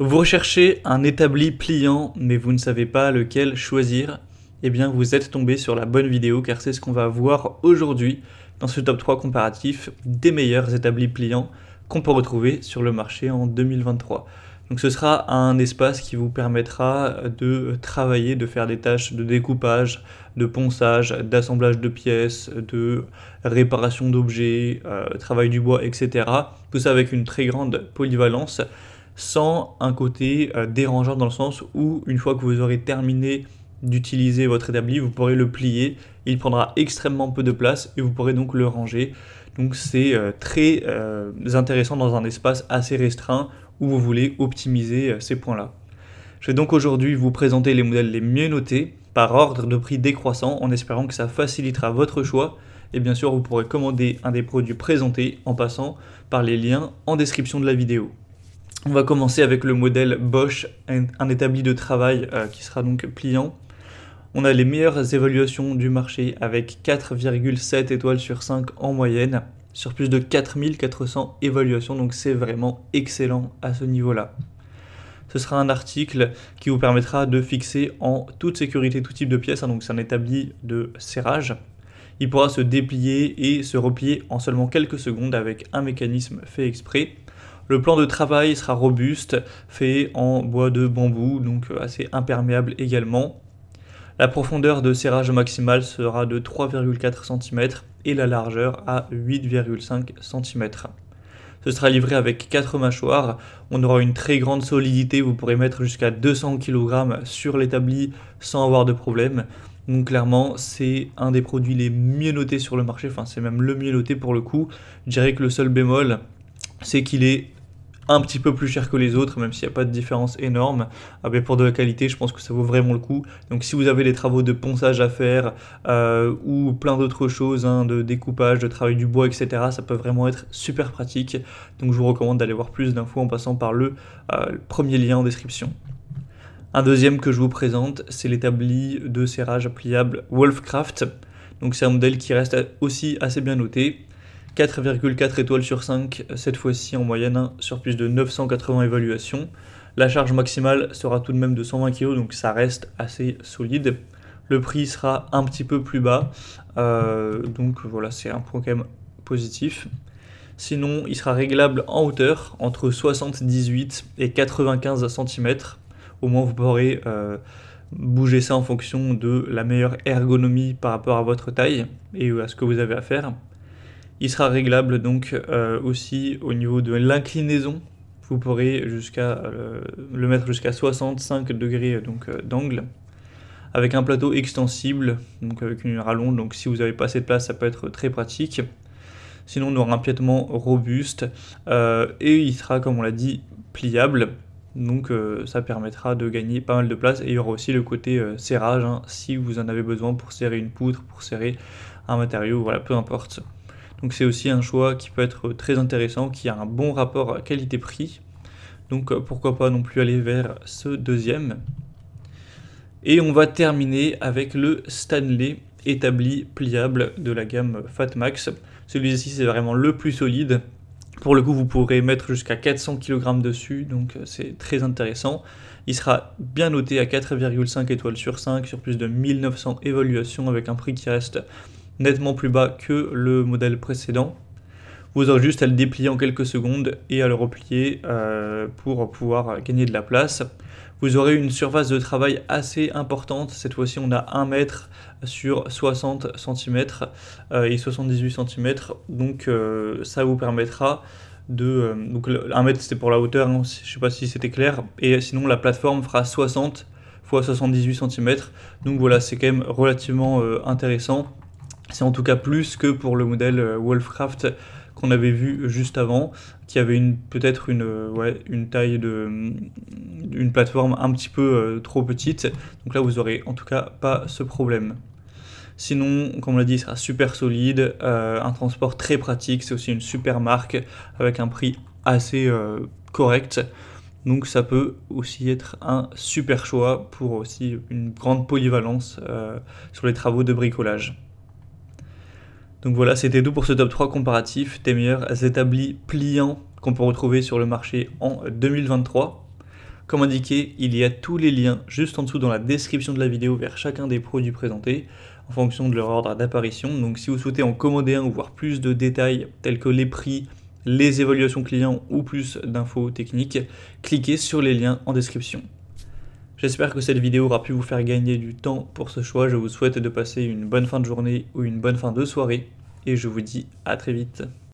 Vous recherchez un établi pliant, mais vous ne savez pas lequel choisir Eh bien, vous êtes tombé sur la bonne vidéo, car c'est ce qu'on va voir aujourd'hui dans ce top 3 comparatif des meilleurs établis pliants qu'on peut retrouver sur le marché en 2023. Donc ce sera un espace qui vous permettra de travailler, de faire des tâches de découpage, de ponçage, d'assemblage de pièces, de réparation d'objets, euh, travail du bois, etc. Tout ça avec une très grande polyvalence sans un côté euh, dérangeant dans le sens où une fois que vous aurez terminé d'utiliser votre établi, vous pourrez le plier, il prendra extrêmement peu de place et vous pourrez donc le ranger. Donc c'est euh, très euh, intéressant dans un espace assez restreint où vous voulez optimiser ces points-là. Je vais donc aujourd'hui vous présenter les modèles les mieux notés par ordre de prix décroissant en espérant que ça facilitera votre choix et bien sûr vous pourrez commander un des produits présentés en passant par les liens en description de la vidéo. On va commencer avec le modèle Bosch, un établi de travail euh, qui sera donc pliant. On a les meilleures évaluations du marché avec 4,7 étoiles sur 5 en moyenne, sur plus de 4400 évaluations, donc c'est vraiment excellent à ce niveau-là. Ce sera un article qui vous permettra de fixer en toute sécurité tout type de pièce, hein. donc c'est un établi de serrage. Il pourra se déplier et se replier en seulement quelques secondes avec un mécanisme fait exprès. Le plan de travail sera robuste, fait en bois de bambou, donc euh, assez imperméable également. La profondeur de serrage maximale sera de 3,4 cm et la largeur à 8,5 cm. Ce sera livré avec 4 mâchoires, on aura une très grande solidité, vous pourrez mettre jusqu'à 200 kg sur l'établi sans avoir de problème. Donc clairement, c'est un des produits les mieux notés sur le marché, enfin c'est même le mieux noté pour le coup. Je dirais que le seul bémol, c'est qu'il est un petit peu plus cher que les autres, même s'il n'y a pas de différence énorme. Ah, mais pour de la qualité, je pense que ça vaut vraiment le coup. Donc si vous avez des travaux de ponçage à faire euh, ou plein d'autres choses, hein, de découpage, de travail du bois, etc., ça peut vraiment être super pratique. Donc je vous recommande d'aller voir plus d'infos en passant par le, euh, le premier lien en description. Un deuxième que je vous présente, c'est l'établi de serrage pliable Wolfcraft. Donc c'est un modèle qui reste aussi assez bien noté. 4,4 étoiles sur 5, cette fois-ci en moyenne, hein, sur plus de 980 évaluations. La charge maximale sera tout de même de 120 kg, donc ça reste assez solide. Le prix sera un petit peu plus bas, euh, donc voilà, c'est un point quand même positif. Sinon, il sera réglable en hauteur entre 78 et 95 cm. Au moins, vous pourrez euh, bouger ça en fonction de la meilleure ergonomie par rapport à votre taille et à ce que vous avez à faire. Il sera réglable donc euh, aussi au niveau de l'inclinaison. Vous pourrez jusqu'à euh, le mettre jusqu'à 65 degrés euh, donc d'angle avec un plateau extensible donc avec une rallonge donc si vous n'avez pas assez de place ça peut être très pratique. Sinon on aura un piétement robuste et il sera comme on l'a dit pliable donc ça permettra de gagner pas mal de place et il y aura aussi le côté serrage hein, si vous en avez besoin pour serrer une poutre, pour serrer un matériau, voilà peu importe. Donc c'est aussi un choix qui peut être très intéressant, qui a un bon rapport qualité-prix. Donc euh, pourquoi pas non plus aller vers ce deuxième. Et on va terminer avec le Stanley établi pliable de la gamme Fatmax. Celui-ci c'est vraiment le plus solide. Pour le coup, vous pourrez mettre jusqu'à 400 kg dessus, donc euh, c'est très intéressant. Il sera bien noté à 4,5 étoiles sur 5 sur plus de 1900 évaluations avec un prix qui reste nettement plus bas que le modèle précédent, vous aurez juste à le déplier en quelques secondes et à le replier euh, pour pouvoir euh, gagner de la place. Vous aurez une surface de travail assez importante, cette fois-ci on a 1 mètre sur 60 cm euh, et 78 cm, donc ça vous permettra de... donc 1 mètre c'était pour la hauteur, hein. je ne sais pas si c'était clair, et sinon la plateforme fera 60 x 78 cm, donc voilà c'est quand même relativement intéressant. C'est en tout cas plus que pour le modèle euh, Wolfcraft qu'on avait vu juste avant, qui avait une peut-être une, euh, taille de mm, une plateforme un petit peu euh, trop petite. Donc là vous aurez en tout cas pas ce problème. Sinon, comme on l'a dit, il sera super solide, un transport très pratique, c'est aussi une super marque avec un prix assez correct. Donc ça peut aussi être un super choix pour aussi une grande polyvalence sur les travaux de bricolage. Donc voilà, c'était tout pour ce top 3 comparatif des meilleurs établis pliants qu'on peut retrouver sur le marché en 2023. Comme indiqué, il y a tous les liens juste en dessous dans la description de la vidéo vers chacun des produits présentés en fonction de leur ordre d'apparition. Donc si vous souhaitez en commander un ou voir plus de détails tels que les prix, les évaluations clients ou plus d'infos techniques, cliquez sur les liens en description. J'espère que cette vidéo aura pu vous faire gagner du temps pour ce choix. Je vous souhaite de passer une bonne fin de journée ou une bonne fin de soirée. Et je vous dis à très vite.